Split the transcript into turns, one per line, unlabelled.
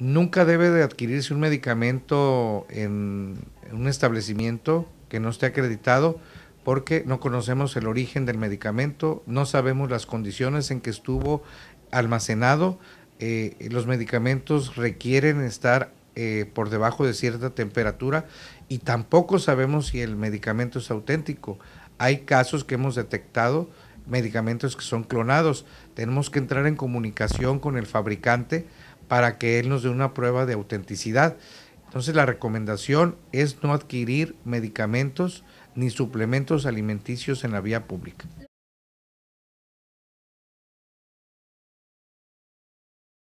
Nunca debe de adquirirse un medicamento en un establecimiento que no esté acreditado porque no conocemos el origen del medicamento, no sabemos las condiciones en que estuvo almacenado. Eh, los medicamentos requieren estar eh, por debajo de cierta temperatura y tampoco sabemos si el medicamento es auténtico. Hay casos que hemos detectado, medicamentos que son clonados. Tenemos que entrar en comunicación con el fabricante para que él nos dé una prueba de autenticidad. Entonces la recomendación es no adquirir medicamentos ni suplementos alimenticios en la vía pública.